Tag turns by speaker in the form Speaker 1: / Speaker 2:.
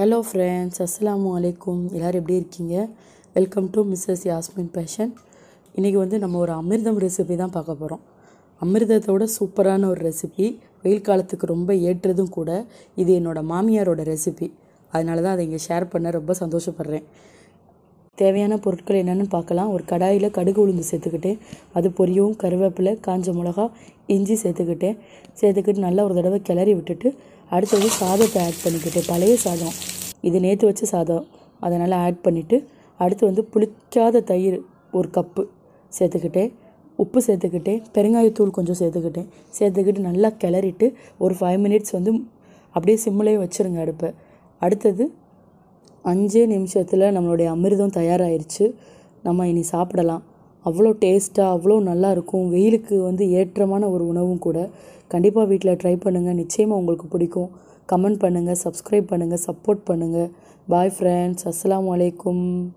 Speaker 1: hello friends அஸ்லாம் வலைக்கும் எல்லோரும் எப்படி இருக்கீங்க welcome to Mrs Yasmin fashion இன்றைக்கி வந்து நம்ம ஒரு அமிர்தம் ரெசிபி தான் பார்க்க போகிறோம் அமிர்தத்தோட சூப்பரான ஒரு ரெசிபி வெயில் காலத்துக்கு ரொம்ப ஏற்றதும் கூட இது என்னோடய மாமியாரோட ரெசிபி அதனால தான் அதை இங்கே ஷேர் பண்ண ரொம்ப சந்தோஷப்படுறேன் தேவையான பொருட்கள் என்னென்னு பார்க்கலாம் ஒரு கடாயில் கடுகு உளுந்து சேர்த்துக்கிட்டேன் அது பொரியும் கருவேப்பிலை காஞ்ச மிளகா இஞ்சி சேர்த்துக்கிட்டேன் சேர்த்துக்கிட்டு நல்லா ஒரு தடவை கிளறி விட்டுட்டு அடுத்தது சாதத்தை ஆட் பண்ணிக்கிட்டு பழைய சாதம் இது நேற்று வச்ச சாதம் அதனால் ஆட் பண்ணிவிட்டு அடுத்து வந்து புளிக்காத தயிர் ஒரு கப்பு சேர்த்துக்கிட்டேன் உப்பு சேர்த்துக்கிட்டேன் பெருங்காயத்தூள் கொஞ்சம் சேர்த்துக்கிட்டேன் சேர்த்துக்கிட்டு நல்லா கிளறிட்டு ஒரு ஃபைவ் மினிட்ஸ் வந்து அப்படியே சிம்மிலே வச்சுருங்க அடுப்பை அடுத்தது அஞ்சே நிமிஷத்தில் நம்மளுடைய அமிர்தம் தயாராகிருச்சு நம்ம இனி சாப்பிடலாம் அவ்வளோ டேஸ்ட்டாக அவ்வளோ நல்லாயிருக்கும் வெயிலுக்கு வந்து ஏற்றமான ஒரு உணவும் கூட கண்டிப்பாக வீட்டில் ட்ரை பண்ணுங்கள் நிச்சயமாக உங்களுக்கு பிடிக்கும் கமெண்ட் பண்ணுங்கள் சப்ஸ்கிரைப் பண்ணுங்கள் சப்போர்ட் பண்ணுங்கள் பாய் ஃப்ரெண்ட்ஸ் அஸ்லாம் வலைக்கும்